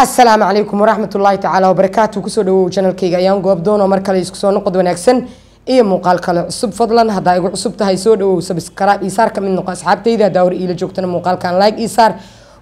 asalaamu calaykum waraxmatullaahi ullaahi tacaala wabarakaatu kusoo dhawow janalkayga ayaan goobdoon oo mar kale isku soo noqod wanaagsan iyo muuqaal kale cusub fadlan haddaa igu cusub tahay soo dhawow sabskrab isaar ka mid noqo asxaabtayda haddaa hor iila joogtana muuqaalkan like isaar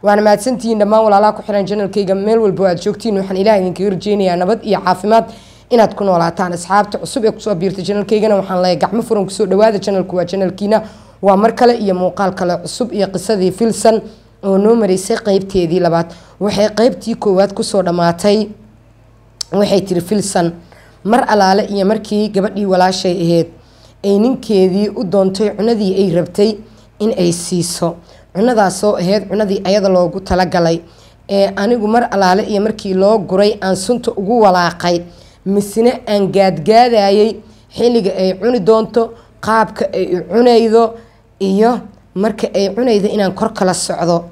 waana mahadsantihiin dhammaan walaalaha ku xiran janalkayga meel walbo aad joogtiin waxaan ilaah idinkaga rajeynayaa nabad iyo caafimaad inaad ku noolaataan asxaabta cusub ee kusoo biirta janalkaygana waxaan leeya gacmo furan kusoo dhawaada janalku waa janalkiina waa mar kale iyo muuqaal kale cusub iyo qisadii filsan oo noo mareysay qeybteedii labaad waxay qeybtii koowaad kusoo dhammaatay waxay tiri filsan mar alaale iyo markii gabadhii walaashay ahayd ay ninkeedii u doontay cunadii ay rabtay in ay siiso cunadaasoo ahayd cunadii ayada loogu talagalay ee anigu mar alaale iyo markii loo guray aan sunta ugu walaaqay misne aan gaadgaadayay xilliga ay cuni doonto qaabka ay u cunaydo iyo marka ay cunayda inaan kor kala socdo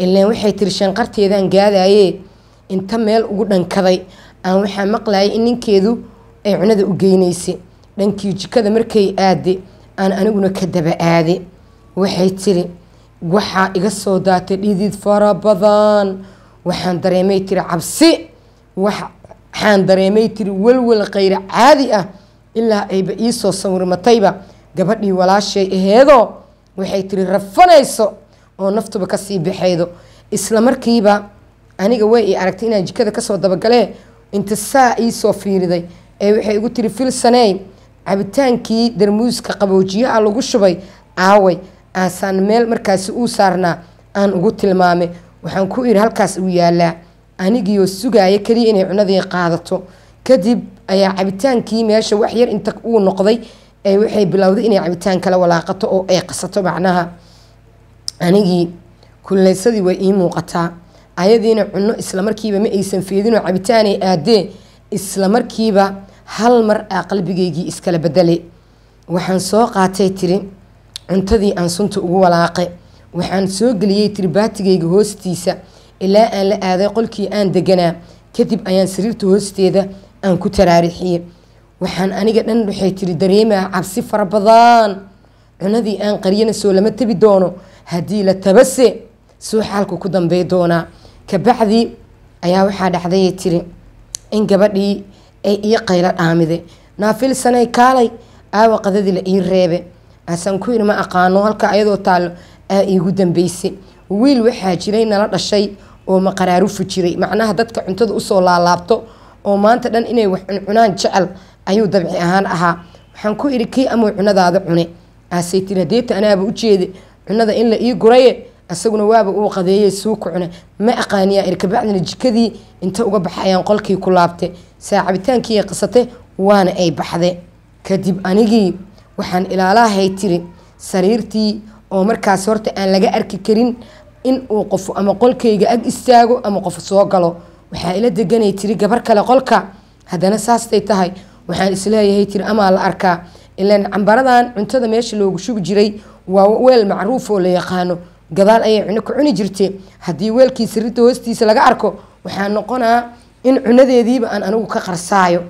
ilaan waxay tiri shanqarteedaan gaadayee inta meel ugu dhankaday aan waxaa maqlayay in ninkeedu ay cunada u geynaysay dhankii jikada markay aade aan aniguna ka daba aade waxay tiri waxaa iga soo daatay dhidid fara badan waxaan dareemay tiri cabsi waxaan dareemay tiri walwal khayr caadi ah ilaa ayba iisoo sawirmatayba gabadhii walaashay aheedoo waxay tiri rafanayso oo naftuba kasii baxaydo isla markiiba aniga way i aragtay inaan jikada kasoo dabagalee inta saa iisoo fiiriday ee waxay igu tiri filsaney cabitaankii darmuuska qaboojiyaha lagu shubay aaway aasaan meel markaasi uu saarnaa aan ugu tilmaamay waxaan ku idhi halkaas uu yaalaa anigiioo sugaaya keliya inay cunadii qaadato kadib ayaa cabitaankii meesha wax yar inta uu noqday waxay bilowday inay cabitaan kala walaaqato oo ay qasato macnaha anigii kulleysadii way ii muuqataa ayadiina cunno islamarkiiba ma aysan feedinoo cabitaanay aadee isla markiiba hal mar aa qalbigaygii iskala bedelay waxaan soo qaatay tiri cuntadii aan sunta ugu walaaqay waxaan soo geliyey tiri baatigayga hoostiisa ilaa aan la aaday qolkii aan deganaa kadib ayaan sariirta hoosteeda aan ku taraarixiyey waxaan aniga dhan waxay tiri dareemaa cabsi fara badan cunadii aan qariyana soo lama tebi doono haddii la tabase soo xaalku ku dambey doonaa kabacdi ayaa waxaa dhacdayay tiri in gabadhii ay ii qaylo dhaamide naafil sanay kaalay aawa qadadii la ii reebe aasaan ku yiri ma aqaano halka ayadoo taallo aa iigu dambeyse wiil waxaa jiray nala dhashay oo maqaraarufu jiray macnaha dadka cuntada usoo laalaabto oo maanta dhan inay wax cuncunaan jecel ayuu dabci ahaan ahaa waxaan ku idhi kii amow cunadaada cune aasaytin hadeeta anaaba u jeede cunada in la ii guraye isaguna waaba uu qadeeyey suuku cune ma aqaaniyaa ir kabacdina jikadii inta uga baxayaan qolkii ku laabte saa cabitaankii qasate waana ay baxde kadib anigii waxaan ilaalahay tiri sariirtii oo markaas horta aan laga arki karin in uu qof ama qolkayga ag istaago ama qof soo galo waxaa ila deganay tiri gabar kale qolka haddana saastay tahay waxaan isleeyahay tiri amaa la arkaa ilan cambaradan cuntada meesha loogu shubi jiray waa weel macruuf oo la yaqaano gadaal ayay cuno ka cuni jirtay haddii weelkii sirida hoostiisa laga arko waxaan noqonaa in cunadeediiba aan anigu ka qarsaayo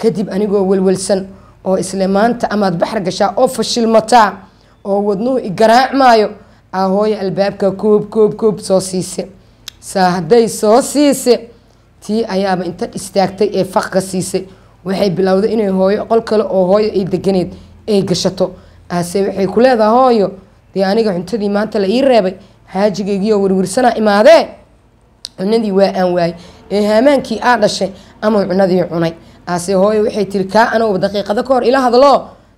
kadib anigoo welwelsan oo isle maanta amaad baxar gashaa oo fashilmataa oo wadnuhu igaraacmaayo ahooya albaabka koob koob koob soo siise saa hadday soo siise tii ayaaba inta istaagtay ee faqka siisay waxay bilowday inay hooyo qol kale oo hooyo ay deganeed ay gashato ase waxay ku leedahay hooyo dee aniga cuntadii maanta la ii reebay xaajigeygiioo werwirsanaa imaadee cunadii waa aan waayey ee haamaankii aa dhashay ama cunadii cunay ase hooyo waxay tiri kaa anuguba daqiiqada ka hor ila hadlo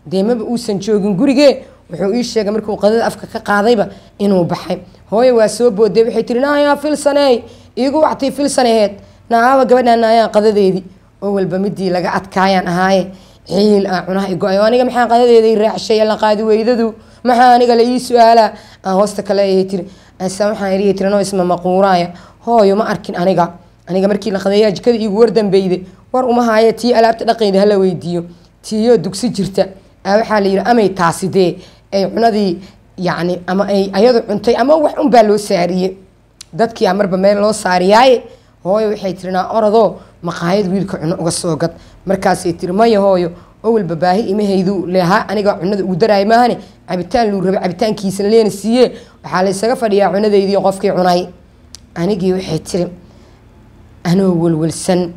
dee maba uusan joogin gurigee wuxuu ii sheegay markuu qadada afka ka qaadayba inuu baxay hooyo waa soo booday waxay tiri naayaa filsaney iigu wactii filsaneheed naaaba gabadhaan naayaan qadadeedii oo walba midii laga adkaayaan ahaaye ciil aan cunaha igo-ay aniga maxaa qadadeeday raacshay la qaadi weydadu maxaa aniga la ii su-aalaa aan hoosta kale ayay tiri waxaan iriya tiri anoo isma maquuraaya hooyo ma arkin aniga aniga markii la qadeeyaa jikada iigu wardambeyde war uma haaya tii alaabta dhaqayda hala weydiiyo tiiyoo dugsi jirta waxaa la yidhi amay taasi dee ay cunadii yacni ama ay ayadu cuntay ama wax unbaa loo saariyey dadkiia marba meel loo saariyaaye hooyo waxay tiri naa maqaayad wiilka cuno uga soo gad markaasay tiri maya hooyo owalba baahi imahaydu lehaa aniga cunada uu daraay maahane cabitaan luu raba cabitaankiisana leena siiye waxaa laysaga fadhiyaa cunadaydii qofkii cunay anigii waxay tiri anoo welwelsan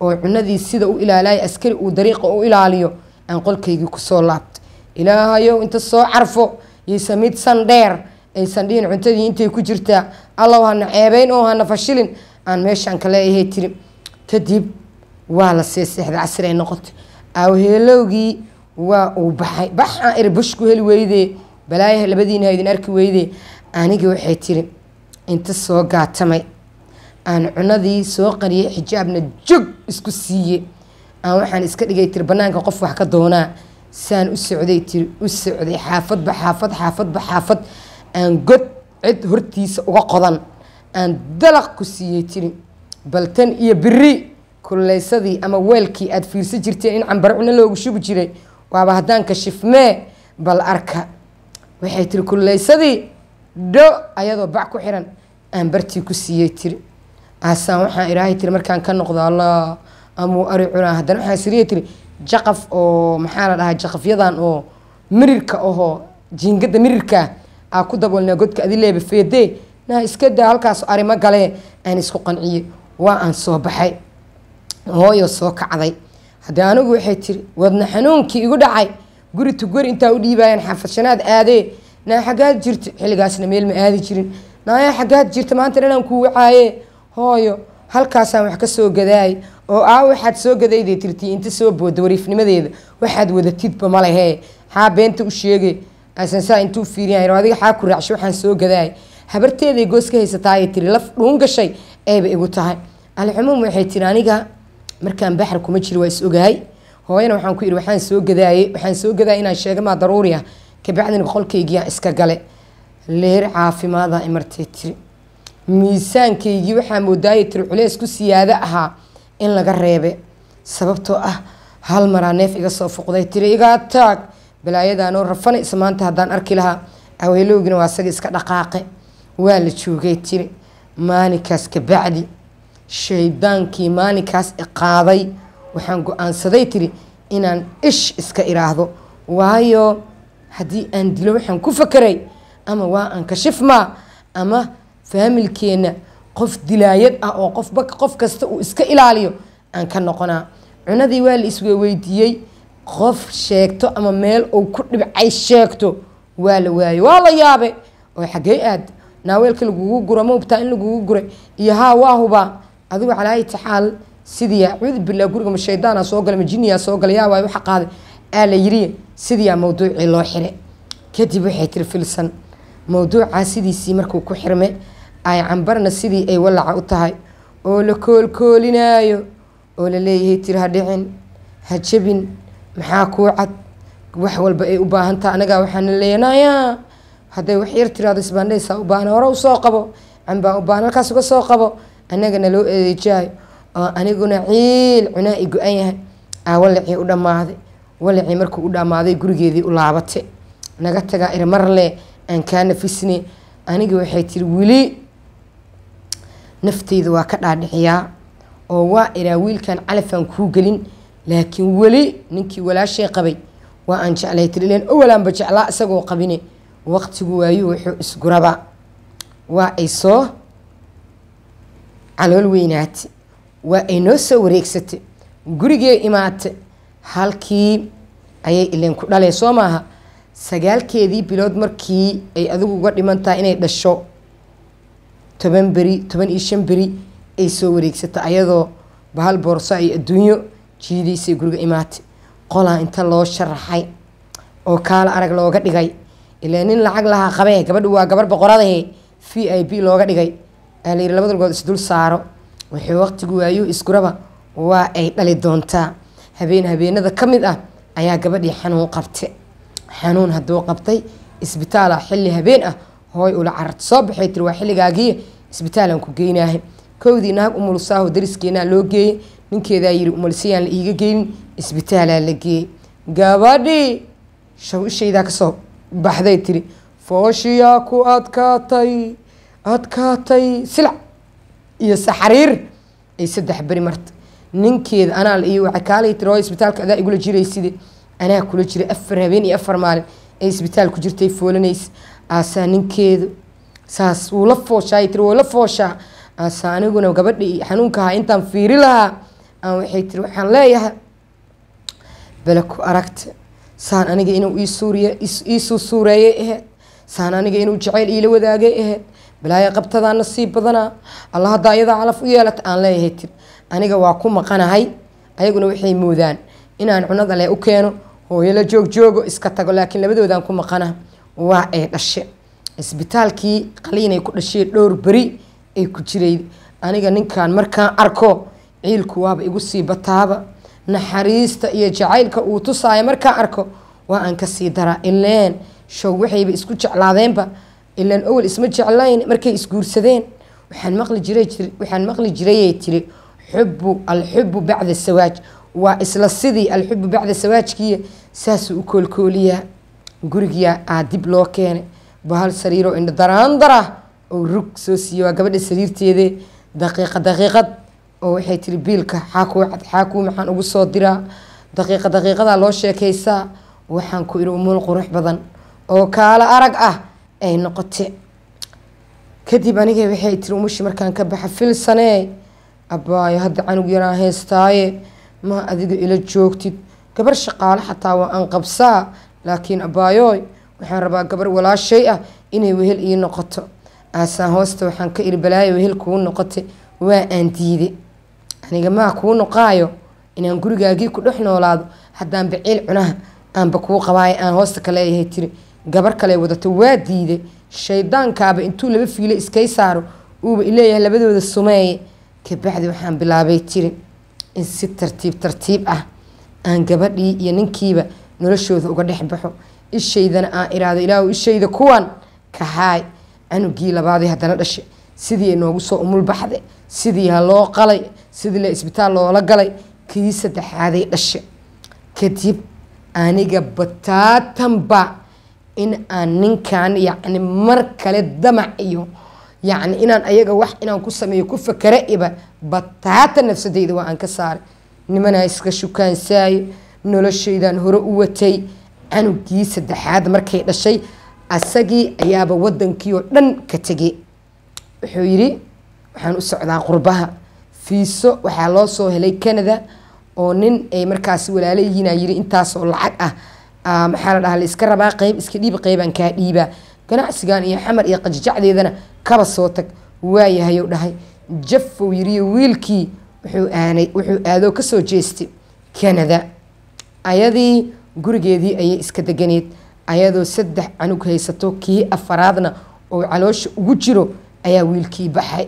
oo cunadii sida u ilaalayo askari uu dariiqa u ilaaliyo aan qolkaygii kusoo laabto ilaahayow inta soo carfo yaysa mid san dheer aysan dhihin cuntadii intay ku jirtaa allaw hana ceebeyn oo hana fashilin aan meeshaan kaleeahe tiri kadib waa la sii seexday casir ay noqotay aawheelowgii waa uu baxay baxaan eri bush ku heli weydee balaayaha labadiina idin arki weydee anigii waxay tiri inta soo gaatamay aan cunadii soo qariyay xijaabna jog isku siiyey aan waxaan iska dhigay tiri banaanka qof wax ka doonaa saan u socday tiri u socday xaafadba xaafad xaafadba xaafad aan god cid hortiisa uga qodan aan dalaq ku siiyey tiri bal tan iyo biri kullaysadii ama weelkii aad fiirsan jirteen in cambare loogu shubi jiray waaba haddaan shifmee bal arka waxay tiri kullaysadii dho ayadoo bac ku xiran aan bartii ku siiyey tiri aasaan waxaa ilaahay tiri markaan ka noqdo allah amuu ari cunaa haddana waxaa siriya tiri jaqaf oo maxaa la dhahaa jaqafyadan oo mirirka ahoo jiingada mirirka ah, aa ku daboolnaa godka adi leeba feedee naa iska daa halkaas arrimo galee aan isku qanciye waa aan soo baxay hooyo soo kacday haddii anigu waxay tiri wadna xanuunkii igu dhacay guri tugori intaa u dhiibayaan xaafadshanaad aadee naa xaggaad jirta xilligaasna meel ma aadi jirin naaya xaggaad jirta maanta dhanaan kuu wacaaye hooyo halkaasaan wax ka soo gadaay oo aa ah, waxaad soo gadaydee tirtii inta soo booda wariifnimadeeda waxaad wadatidba malahee xaa beenta u sheege asan saa intuu fiiriya adiga xaa ku raacsho waxaan soo gadaay habarteeday goos ka haysataay tiri laf dhuun gashay ayba igu tahay alcumuum waxay tiri aniga markaan baxar kuma jiri waa is ogahay hooyana waxaan ku yidhi waxaan soo gadaaye waxaan soo gadaya inaan sheega maa ah. kabacdina qolkaygiiyaan iska gale leer caafimaada martay tiri miisaankaygii waxaa moodaaye tiri culeys ku siyaado ahaa in laga reebe sababtoo ah hal maraa neef iga soo fuqday tiri igaa taag balaayadaanoo rafanay ismaanta haddaan arki lahaa aweelowgina waa asaga iska dhaqaaqe waa la joogay tiri maalinkaas kabacdi shaydaankii maalinkaas iqaaday waxaan go-aansaday tiri inaan ish iska iraahdo waayo haddii aan dilo waxaan ku fakeray ama waa aan ka shifmaa ama faamilkeenna qof dilaayad ah oo qofba qof kasta uu iska ilaaliyo aan ka noqonaa cunadii waa la weydiiyey qof sheegto ama meel uu ku dhibcay sheegto waa la waayey waa la yaabe oo xaggey aad naaweelka lagugu gura mobtaa in lagugu guray iyo haa waahuba adigu calaa ayi taxaal sidii acuudu billah gurigama shaydaana soo gala ma jiniyaa soo gala yaa waay waxa qaaday aa la yidhi sidiyaa mawduucii loo xire kadib waxay tiri filsan mawduucaa sidiisii markuu ku xirme ay cambarna sidii ay walaca u tahay oo la koolkoolinaayo oo la leeyahay tiri ha dhicin ha jabin maxaa kuu cad wax walba ay u baahan baahantaha anagaa waxaana leeya hadday wax yar tirahdo isbaandhaysa ubaane hore usoo qabo cambaa ubaane halkaas uga soo qabo annagana loo eedeejaayo oo aniguna ciil cunaa i go-an yahay aa walacii u dhammaaday walacii markuu u dhammaaday gurigeedii u laabate naga tagaa irmarle aan kaa nafisne anigi waxay tiri wili nafteyda waa ka dhaadhiciyaa oo waa iraa wiilkan calafaan kuu gelin laakiin weli ninkii walaashay qabay waa aan jeclay tiri ileen owalanba jeclaa isagoo qabine waqtigu waayu wuxuu isguraba waa ay soo calool weynaatay waa ay noo soo wareegsatay gurigee imaatay halkii ayay ileen ku dhalee soo maaha sagaalkeedii bilood markii ay adigu uga dhiman tahay inay dhasho toban beri toban iyo shan beri ay soo wareegsatay ayadoo bahal boorso ay adduunyo jiidaysay guriga imaatay qolaa inta loo sharaxay oo kaala arag looga dhigay ilee nin lacag lahaa qabee gabadhu waa gabar boqoradahe v i p looga dhigay aa la yidhi isdul saaro wixii waqtigu waayo iskuraba waa ay dhali doontaa habeen habeenada ka mid ah ayaa gabadhii xanuun qabta xanuun hadduu qabtay isbitaala ah, xilli habeen ah hooy ula carart soo baxay tiri waa xilligaagiiya isbitaalaan ku geynaahay kowdii naag umulsaaho dariskeenaa loo geeyey ninkeedaa yidhi umalsayaan la iiga geynin isbitaalaa la geeyey gabadhii shaw ishaydaa kasoo baxday tiri fooshiyaa ku adkaatay adkaatay silac iyo saxariir ay saddex beri martay ninkeeda anaal iyo waxay kaalay tiri oo isbitaalka adaa igula jirayside anaa kula jiray afar habeen iyo afar maalin ay isbitaal jirtay foolanaysa aasaa ninkeedu saas wuu la fooshaay tiri wuu la fooshaa aasaa aniguna gabadhii xanuunka intaan fiiri lahaa aan waxay tiri waxaan leeyahay bale ku aragta saan aniga inuu iisuu suureeyay aheyd saan aniga inuu jacayl iila wadaagay aheyd balaaya qabtadaana sii badanaa alla haddaa iyadaa calaf u yeelata aan leeyahay aniga waa ku maqanahay ayaguna waxay moodaan inaan cunada leh u keeno hooyo la joog iska tago laakiin labadoodaan ku maqana waa ay dhashe isbitaalkii qaliinay ku dhasheen dhowr beri ay ku jiray aniga ninkan markaan arko ciilku waaba igu sii bataaba naxariista iyo jacaylka uu tusaayo markaa arko waa aan kasii daraa ileen show waxayba isku jeclaadeenba ilaan owel isma jeclayn markay isguursadeen waxaan maqli jiray waxaan maqli jirayay tiri xubu alxubu bacda sawaaj waa isla sidii alxubu bacda sawaajkiiya saasuu u koolkooliyaa gurigiyaa aa dib loo keenay bahal sariiroo indho daraandara oo rug soo siiya waa gabadha sariirteedee daqiiqa daqiiqad oo waxay tiri biilka xaakuu cad maxaan ugu soo diraa daqiiqa daqiiqadaa loo sheekaysaa waxaan ku idhi umuul qurux badan oo kaala arag ah ay noqote kadib aniga waxay tiri umushi markaan ka baxa filsane abaayo hadda canug yaraan heystaaye ma adiga ila joogtid gabar shaqaale xataa waa aan qabsaa laakiin abaayooy waxaan rabaa gabar walaashay ah inay wehel ii noqoto aasaan hoosta waxaan ka idhi balaayo wehel kuu noqotay waa aan diiday aniga maa kuu noqaayo inaan gurigaagii ku dhex noolaado haddaan baciil cunaha aanba kuu qabaayo aan hoosta ka leeyahay tiri gabar kale wadata waa diiday shaydaankaaba intuu laba fiilo iskay saaro uuba ileeyahay labadooda sumeeye kabacdi waxaan bilaabay tiri in si tartiib tartiib ah aan gabadhii iyo ninkiiba noloshooda uga dhex baxo ishaydana aan iraado ilaahu ishayda kuwan kahaay canugii labaadii haddana dhashay sidii noogu soo umulbaxday sidii ha loo qalay sidii la isbitaal loola galay kii saddexaaday dhashe kadib aniga bataatanba in aan ninkan yacni mar kale damac iyo yacni inaan ayaga wax inaan ku sameeyo ku fakera iba bataata nafsadayda waa aan ka saaray nimanaa iska shukaansaayo noloshaydaan hore u watay canugii saddexaad markay dhashay asagii ayaaba wadankii oo dhan ka tegey wuxuu yidhi waxaan u socdaa qurbaha fiiso waxaa loo soo helay canada oo nin ay markaas walaalo yihiinaa yidhi intaasoo lacag ah, ah maxaa la dhahaa la rabaa qeyb iska dhiib qeybaan kaa dhiibaa ganacsigan iyo xamar iyo qajjacdeedana kaba soo tag waayahayow dhahay jafow yidhiyo wiilkii wuxuu aanay wuxuu aadoo kasoo jeestay canada ayadii gurigeedii ayay iska deganeed ayadoo saddex canug haysato kii afaraadna oo caloosha ugu jiro ayaa wiilkii baxay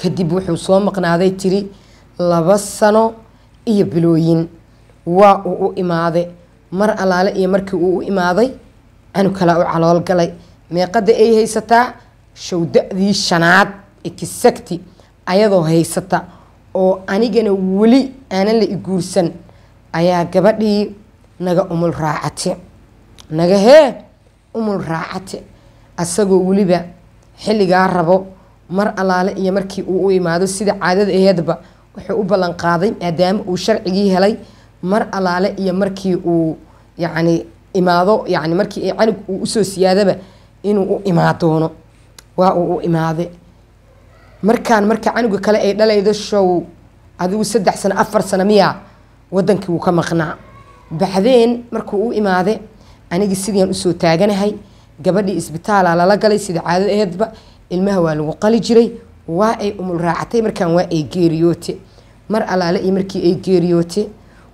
kadib wuxuu soo maqnaaday tiri laba sano iyo bilooyin waa uu u imaaday mar allaale iyo markii uu u imaaday anug kala u calool galay meeqada ay haysataa showda shanaad ekisagti ayadoo haysata oo anigana weli aanan la iguursan ayaa gabadhii naga umul raacati naga hee umul raacate asagoo weliba xilligaa rabo mar alaale iyo markii uu u imaado sida caadada aheedba wuxuu u ballanqaaday maadaama uu sharcigii helay mar alaale iyo markii uu yacni imaado yani markii canug uu usoo siyaadaba inuu u imaadoono waa uu u imaade markaan marka canuga kale ay dhalaydo show adigu saddex sano afar sano miyaa waddankii wuu ka maqnaa baxdeen markuu u imaade anigii sidiyaan usoo taaganahay gabadhii isbitaala ah lala galay sida caado ilmaha waa lagu qali jiray waa ay umul raacatay markaan waa ay geeriyoote mar alaale iyo markii ay geeriyoote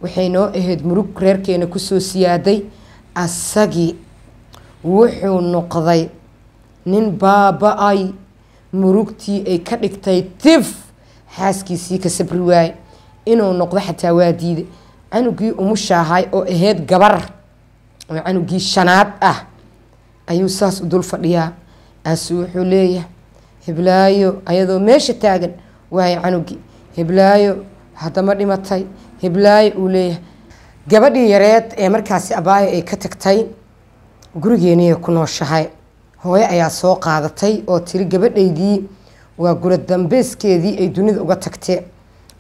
waxay noo ahayd murug reerkeena kusoo siyaaday asagii wuxuu noqday nin baaba-ay murugtii ay ka dhigtay tif xaaskiisii ka sabri waaye inuu noqdo xataa waa diiday canugii umushaahay oo ahayd gabar oo canugii shanaad ah ayuu saas u dul fadhiyaa aasu wuxuu leeyahay heblaayo ayadoo meesha taagan waaya canugii hiblaayo haddama dhimatay heblaayo uu leeyahay gabadhii yareed ee markaasi abaayo ay ka tagtay gurigeeniay ku nooshahay hooyo ayaa soo qaadatay oo tiri gabadhaydii waa gura dambeyskeedii ay dunida uga tagtee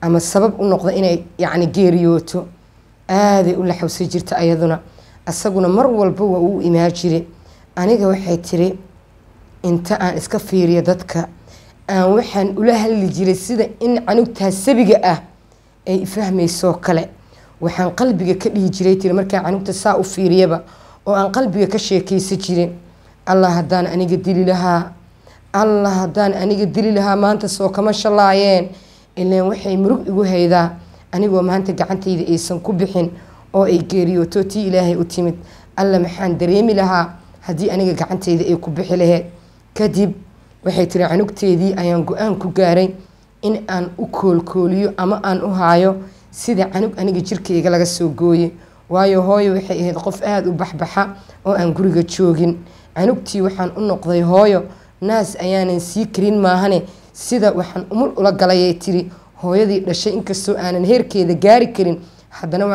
ama sabab u noqda inay yacni geeriyooto aaday u laxawsa jirta ayaduna isaguna mar walba waa uu imaa jire aniga waxay tiri inta aan iska fiiriyo dadka aan waxaan ula hadli jiray sida in canugtaa sabiga ah ay ifahmayso kale waxaan qalbiga ka dhihi jiray tiri markaa canugta saa u fiiriyaba oo aan qalbiga ka sheekaysan jirin allah haddaan aniga dili lahaa allah haddaan aniga dili lahaa maanta soo kama shalaayeen ilaan waxay murug igu haydaa anigoo maanta gacantayda aysan ku bixin oo ay geeriyooto tii ilaahay u timid alla maxaan dareemi lahaa haddii aniga gacanteyda ay ku bixi laheyd kadib waxay tiri canugteedii ayaan go-aan ku gaaray in aan u koolkooliyo ama aan u haayo sida canug aniga jirkayga laga soo gooyey waayo hooyo waxay ahayd qof aada u baxbaxa oo aan guriga joogin canugtii waxaan u noqday hooyo naas ayaanan sii karin maahane sida waxaan umul ula galayay tiri hooyadii dhashay inkastoo aanan heerkeeda gaari karin haddana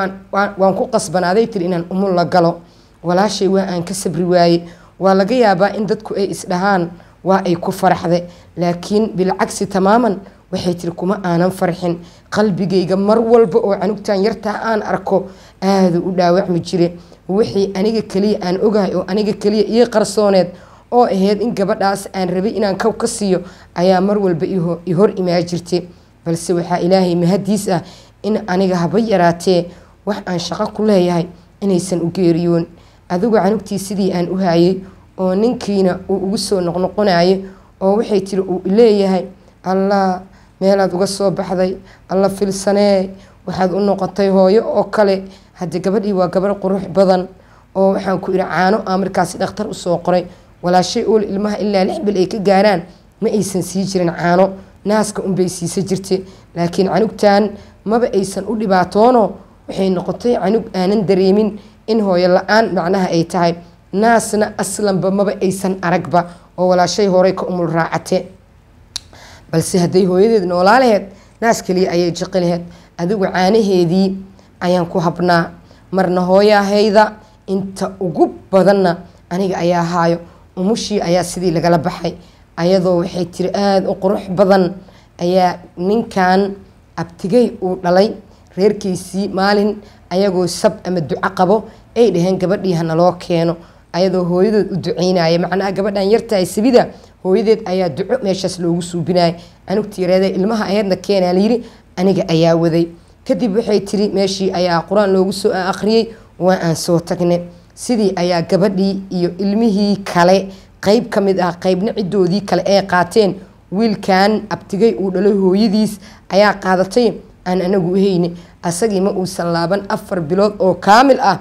waan ku qasbanaaday tiri inaan umul la galo walaashay waa aan ka sabri waaye waa laga yaabaa in dadku ay isdhahaan waa ay ku faraxda laakiin bilcagsi tamaaman waxay tiri kuma aanan farxin qalbigayga mar walba oo canugtan yartaa aan arko aada u dhaawacmi jire wixii aniga keliya aan ogahay oo aniga keliya ii qarsooneed oo ahayd in gabadhaas aan rabay inaan kaw ka siiyo ayaa mar walba i hor imaa jirta balse waxaa ilaahay mahadiis ah in aniga haba yaraatee wax aan shaqo ku leeyahay inaysan u geeriyoon adigu canugtii sidii aan u haayay oo ninkiina uu ugu soo noqnoqonayay oo waxay tiri uu leeyahay allah meelaad uga soo baxday alla filsanee waxaad u noqotay hooyo oo kale haddii gabadhii waa gabarh qurux badan oo waxaan ku ihi caano aa markaasi dhakhtar usoo qoray walaashay ool ilmaha ilaa lix bil ay ka gaaraan ma aysan sii jirin caano naaska unbay siisa jirta laakiin canugtan maba aysan u dhibaatoono waxay noqotay canug aanan dareemin in hooyo la-aan macnaha ay tahay naasna aslanba maba aysan aragba oo walaashay horay ka umul raacate balse hadday hooyadeed noolaa laheed naas keliya ayay jiqi laheed adigu caanaheedii ayaan ku habnaa marna hooyahayda inta ugu badanna aniga ayaa haayo umushii ayaa sidii lagala baxay ayadoo waxay tiri aada u qurux badan ayaa ninkan abtigey uu dhalay reerkiisii maalin ayagoo sab ama duco qabo ay dhaheen gabadhii hanaloo keeno ayadoo hooyadood u ducaynaya macnaha gabadhan yartahay sabida hooyadeed ayaa duco meeshaas loogu suubinaya anugti yareeda ilmaha aheedna keenaa layidhi aniga ayaa waday kadib waxay tiri meeshii ayaa qur-aan loogu soo akhriyey waa aan soo tagne sidii ayaa gabadhii iyo ilmihii kale qeyb ka mid ah qeybna cidoodii kale ay qaateen wiilkan abtigay uu dhalay hooyadiis ayaa qaadatay aan anagu hayne asagii ma uusan laaban afar bilood oo kaamil ah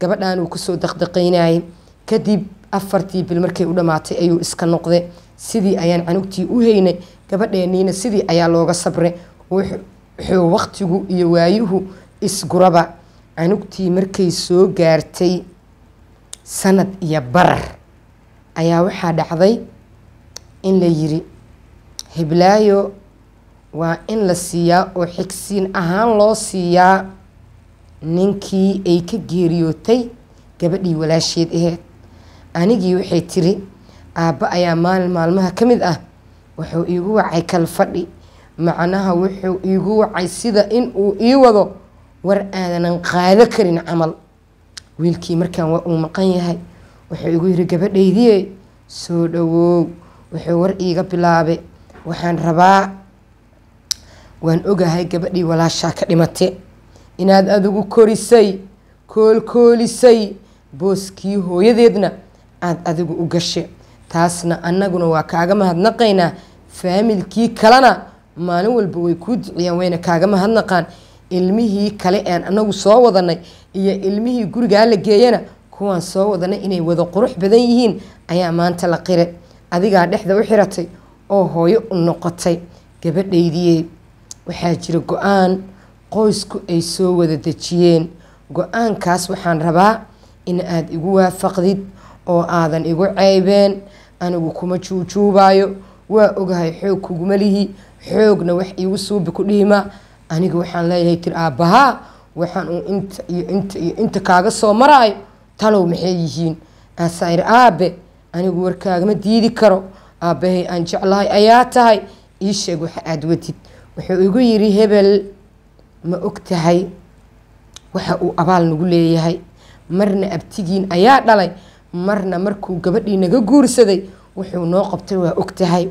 gabadhaanuu kusoo daqdaqaynayay kadib afartii bil markay u dhammaatay ayuu iska noqday sidii ayaan canugtii u heynay gabadheeniina sidii ayaa looga sabray wuxuu waqtigu iyo waayuhu isguraba canugtii markay soo gaartay sanad iyo barar ayaa waxaa dhacday in la yiri heblaayo waa in la siiyaa oo xigsiin ahaan loo siiyaa ninkii ay ka geeriyootay gabadhii walaasheed aheed anigii waxay tiri aabba ayaa maalin maalmaha ka mid ah wuxuu iigu wacay kalfadhi macnaha wuxuu iigu wacay sida in uu ii wado war aadanan qaado karin camal wiilkii markaan waa uu maqan yahay wuxuu igu yiri gabadhaydie soo dhowoow wuxuu war iiga bilaabay waxaan rabaa waan ogahay gabadhii walaashaa ka dhimate inaad adigu korisay koolkoolisay booskii hooyadeedna aada adigu u gashe taasna annaguna waa kaaga mahadnaqaynaa faamilkii kalena maalin walba way kuu diciyaan wayna kaaga mahadnaqaan ilmihii kale aan anagu soo wadanay iyo ilmihii gurigaa la geeyana kuwaan soo wadanay inay wada qurux badan yihiin ayaa maanta la qire adigaa dhexda u xiratay oo hooyo u noqotay gabadhaydiyey waxaa jira go-aan qoysku ay soo wada dejiyeen go-aankaas waxaan rabaa in aad igu waafaqdid oo aadan igu ceybeen anigu kuma juujuubaayo waa ogahay xoog kuguma lihi xoogna wax iigu suubi ku dhihima aniga waxaan leeyahay tir aabbahaa waxaan uu inta iyo inta iyo inta kaaga soo maraayo talow maxay yihiin asaayir aabe anigu warkaagama diidi karo aabbahay aan jeclahay ayaa tahay ii sheeg waxa aad wadid wuxuu igu yiri hebel ma ogtahay waxa uu abaal nagu leeyahay marna abtigiin ayaa dhalay marna markuu gabadhii naga guursaday wuxuu noo qabtay waa ogtahay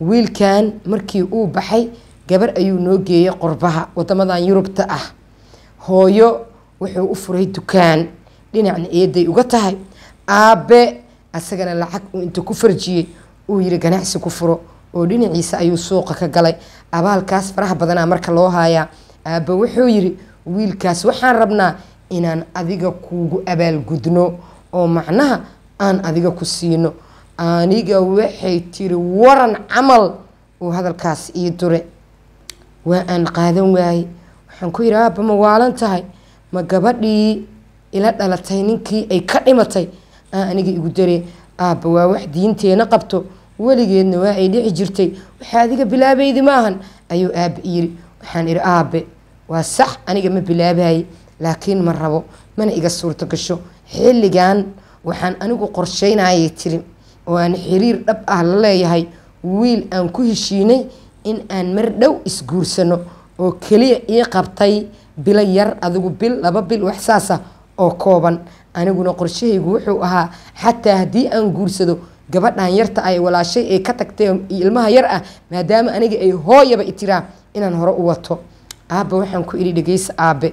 wiilkan markii uu baxay gabar ayuu noo geeyay qorbaha wadamadan yurubta ah hooyo wuxuu u furay dukaan dhinacna eeday uga tahay aabe asagana lacag uu inta ku farjiyey uu yiri ganacsi ku furo oo dhinaciisa ayuu suuqa ka galay abaalkaas faraha badanaa marka loo haayaa aabba wuxuu yidhi wiilkaas waxaan rabnaa inaan adiga kuugu abaalgudno oo macnaha aan adiga ku siino aniga waxay tiri waran camal uu hadalkaas ii dure waa aan qaadan waayey waxaan ku yidhi aabba ma waalan tahay ma gabadhii ila dhalatay ninkii ay ka dhimatay aa aniga igu dare aabba waa wax diinteena qabto weligeedna waa ay dhici jirtay waxaa adiga bilaabaydi maahan ayuu aabe yiri waxaan idhi aabe waa sax aniga ma bilaabaye laakiin ma rabo mana iga suurto gasho xilligan waxaan anigu qorshaynayay tiri oo aan xiriir dhab ah la leeyahay wiil aan ku heshiinay in aan mar dhow isguursano oo keliya ii qabtay bilo yar adigu bil laba bil wax saas ah, oo kooban aniguna qorshahaygu wuxuu ahaa xataa haddii aan guursado gabadhan yarta ay walaashay ay ka tagtay ilmaha yar ah maadaama aniga ay hooyaba itiraa inaan hore u wato aabe waxaan ku idhi dhegeysa aabbe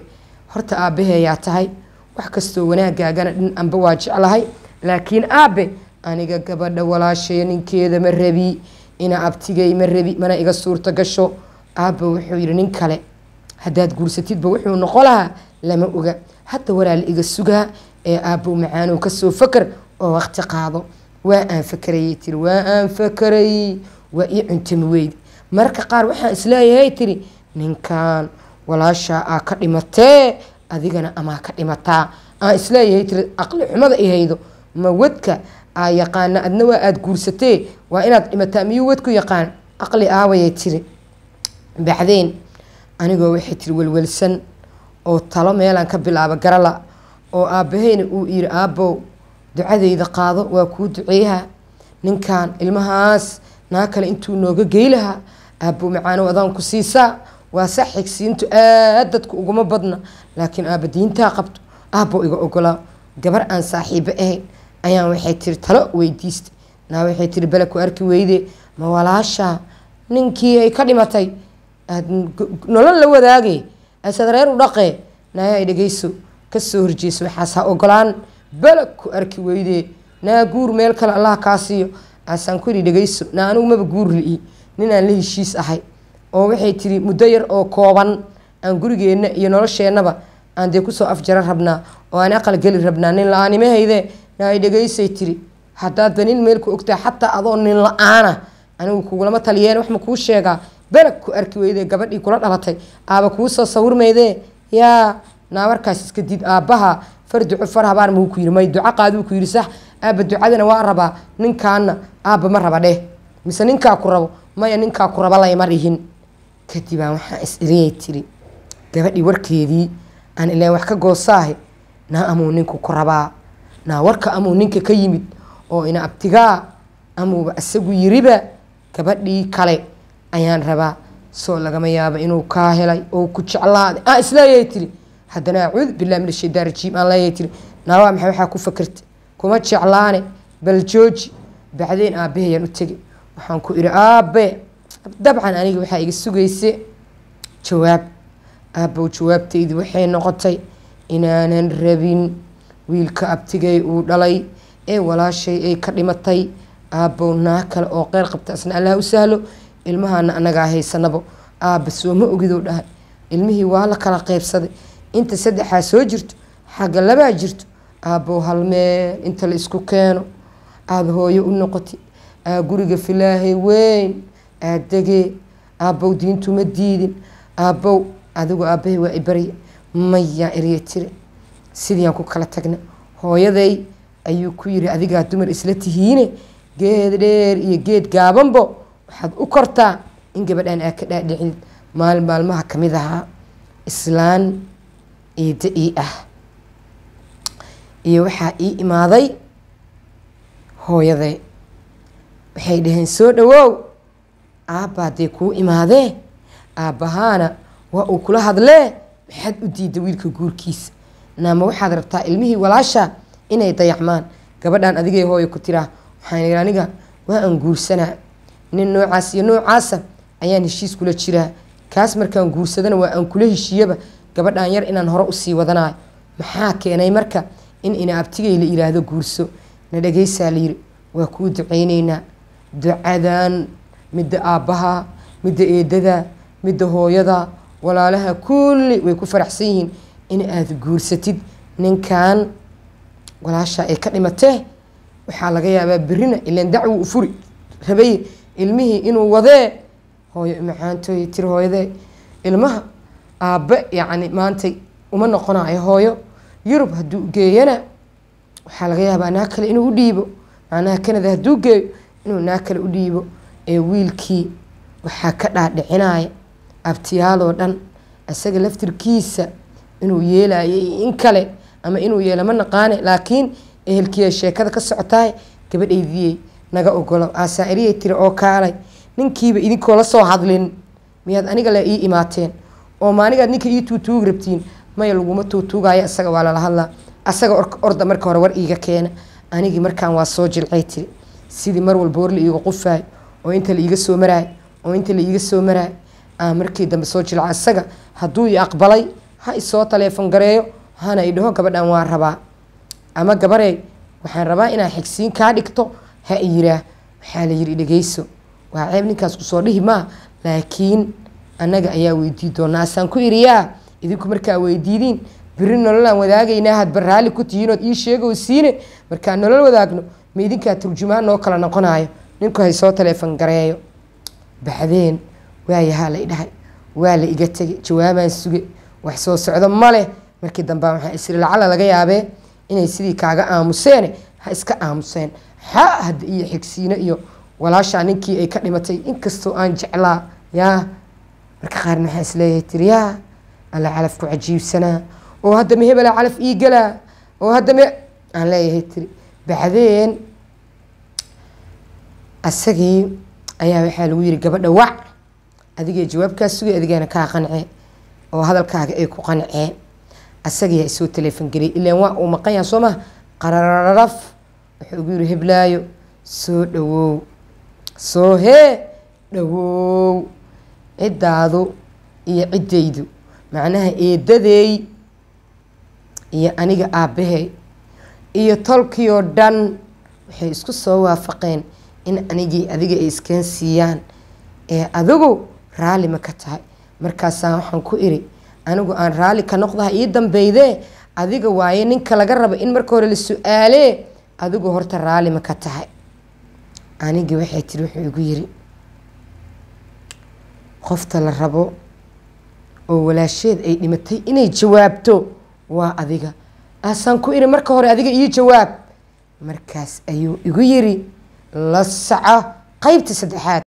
horta aabbaheeyaa tahay wax kastoo wanaagaagana dhin anba waa jeclahay laakiin aabe aniga gabadha walaashee ninkeeda ma rabi ina abtigay ma rabi mana iga suurta gasho aabba wuxuu yidhi nin kale haddaad guursatidba wuxuu noqo lahaa lama oga hadda walaal iga sugaa ee aabbo macaanow kasoo fakar oo waqti qaado waa aan fakarayay tiri waa aan fakaray waa ii cuntimi weydi marka qaar waxaan isleeyahay tiri ninkan walaashaa aa ka dhimatee adigana amaa ka dhimataa aan isleeyahay tiri aqli xumada ihaydo ma wadka aa yaqaana adna waa aada guursatee waa inaad dhimataa miyuu wadku yaqaan aqli aawayay tiri baxdeen anigoo waxay tiri welwelsan oo talo meelaan ka bilaaba garala oo aabbaheyna uu yiri aabow ducadayda qaado waa kuu duceeyaha ninkan ilmahaas naa kale intuu nooga geylahaa aabbo macaanow adaan ku siisaa waa sa xigsiintu aad dadku uguma badna laakiin aaba diintaa qabto aabbo iga ogolaa gabar aan saaxiibo ahayn ayaan waxay tiri talo weydiista naa waxay tiri bale ku arki weyde ma walaashaa ninkii ay ka dhimatay aad nolol la wadaage asaad reer u dhaqee naaya ay dhegeyso kasoo horjeeso waxaas ha ogolaan bala ku arki weydee naa guur meel kale allah kaa siiyo asaan ku idhi dhegayso naa anugu guur li ninaan la heshiis ahay oo waxay tiri muddo yar oo kooban aan gurigeenna iyo nolosheennaba aan dee kusoo afjara rabnaa oo aan aqal geli rabnaa nin la-aanimahayde naa dhegaysay tiri haddaadba nin meel ku ogtaa xataa adoo nin la anigu kugulama taliyeen wax kuu sheegaa belag ku arki weyde gabadhii kula dhalatay aaba kuu soo sawirmaydee yaa naa markaas iska did aabbaha far duco far muu ku yiri may duco qaaduu ku yiri sax aaba ducadana waa rabaa ninkaana aaba ma raba dheh mise ninkaa ku rabo maya ninkaa ku raba layma rihin kadibaan waxaan is iriyay tiri gabadhii warkeedii aan ilaan wax ka goosaahe naa amuu ninku ku rabaa naa warka amuu ninka ka yimid oo ina abtigaa amuuba isagu yiriba gabadhii kale ayaan rabaa soo lagama yaaba inuu kaa helay oo ku jeclaaday ah isleeyay tiri haddana acuudu bilah min ashaytaan rajiim aan laayay tiri naawaa maxay waxaa ku fakerta kuma jeclaane bal jooji bacdeen aabahayaan u tegay waxaan ku idhi aabe dabcan aniga waxaa iga sugayse jawaab aabbow jawaabtaydi waxay noqotay inaanan rabin wiilka abtigay uu dhalay ee walaashay ay ka dhimatay aabbow naa kale oo qeyr qabta isna allaha u sahlo ilmahaana annagaa haysanabo aabba soo ma ogidou dhahay ilmihii waa la kala qeybsaday inta saddexaa soo jirto xagga labaa jirto aabbow halmeel inta la isku keeno aada hooyo u noqotay aa guriga filaahay weyn aad degee diintu ma diidin aabow adigu aabbahay waa ibarya mayaa erya tiri sidiyaan ku kala tagna hooyaday ayuu ku yiri adigaa dumar isla tihiine geed dheer iyo geed gaabanbo waxaad u kortaa in gabadhaan aa ka dhaadhicin maalin maalmaha ka mid ahaa islaan iite ii ah iyo waxaa ii imaaday hooyadee waxay dhaheen soo dhawow aabbaa dee kuu imaadee aabbahaana waa uu kula hadlee maxaad u diidda wiilka guurkiisa naama waxaad rabtaa ilmihii walaasha inay dayacmaan gabadhaan adigay hooyo ku tiraa waxaan aniga waa aan guursanaa nin noocaas iyo noocaasa ayaan heshiis kula jiraa kaas markaan guursadana waa aan kula heshiiyaba gabadhan yar inaan hore usii wadanayo maxaa keenay marka in inaabtigay la yiraahdo guurso na dhageysaa layiri waa kuu duceyneynaa ducadan midda aabbaha midda eedada midda hooyada walaalaha kulli way ku faraxsan yihiin in aad guursatid ninkan walaashaa ay ka dhimatee waxaa laga yaabaa berina ilan dacwo u furi rabay ilmihii inuu wadee hooyo macaantooy tir hooyade ilmaha aabbe yacni maantay uma noqonayo hooyo yurub haduu geeyana waxaa laga yaabaa naa kale inuu u dhiibo macnaha canada haduu geeyo inuu naa kale u dhiibo ee wiilkii waxaa ka dhaadhicinaya abtiyaaloo dhan isaga laftirkiisa inuu yeelayo in kale ama inuu yeelo ma naqaane laakiin ehelkiya sheekada ka socotahay gabadhaydiyey naga ogolo asaa'iriyay tiri oo kaalay ninkiiba idinkoo la soo hadlin miyaad aniga le ii imaateen oo maanigaad ninka ii tuutuug rabtiin maya laguma tuutuugaayo isaga waa lala hadlaa asaga orda marka hore war iiga keena anigii markaan waa soo jilcay tiri sidii mar walba war la iiga qufaay oo inta la soo maraay oo inta la soo maraay aan markii dambe soo jilca isaga hadduu i aqbalay ha isoo taleefon gareeyo hana idhaho gabadhan waa rabaa ama gabarey waxaan rabaa inaa xigsiin kaa dhigto ha i yiraah waxaa la yidhi dhegeyso waa ceeb ninkaas kusoo dhihi maa laakiin annaga ayaa weydii doonaa asaan ku iriyaa idinku markaa weydiidiin biri nololaan wadaagaynaa hadba raalli ku tihiinood ii sheego siine markaan nolol wadaagno ma idinkaa turjumaan noo kala noqonaayo ninku hay soo taleefan gareeyo baxdeen waayahaa la idhahay waa la iga tegay jawaabaan suge wax soo socdo maleh markii dambea waxaa isri lacala laga yaabee inay sidii kaaga aamuseene ha iska aamuseen xa hadda iyo xigsiino iyo walaashaa ninkii ay ka dhimatay inkastoo aan jeclaa yaa marka qaarna waxaa isleeyahay yaa alla calaf ku cajiibsanaa oo hadda ma hebelaa calaf ii galaa oo hadda ma aan leeyahay tiri bacdeen asagii ayaa waxaa lagu yiri gabadha wac adigee jawaabkaa sugay adigaana kaa qancee oo hadalkaaga ay ku qancee asagayaa isoo taleefon geliyay ilaan waa uu maqan yaha soo maha qarararaf wuxuu ugu yiri heblaayo soo dhawoow soo hee dhawoow ciddaadu iyo ciddaydu macnaha eedadeey iyo aniga aabbahay iyo tolkii oo dhan waxay isku soo waafaqeen in anigii adiga ay iskansiiyaan ee adigu raalli ma ka tahay markaasaa waxaan ku iri anigu aan raalli ka noqdaha ii dambeydee adiga waaye ninka laga rabo in marka hore la su-aalee adigu horta raalli ma ka tahay anigii waxay tiri wuxuu igu yiri qofta la rabo oo walaasheed ay dhimatay inay jawaabto waa adiga asaan ku idhi marka hore adiga iyo jawaab markaas ayuu igu yiri la soco qaybta saddexaad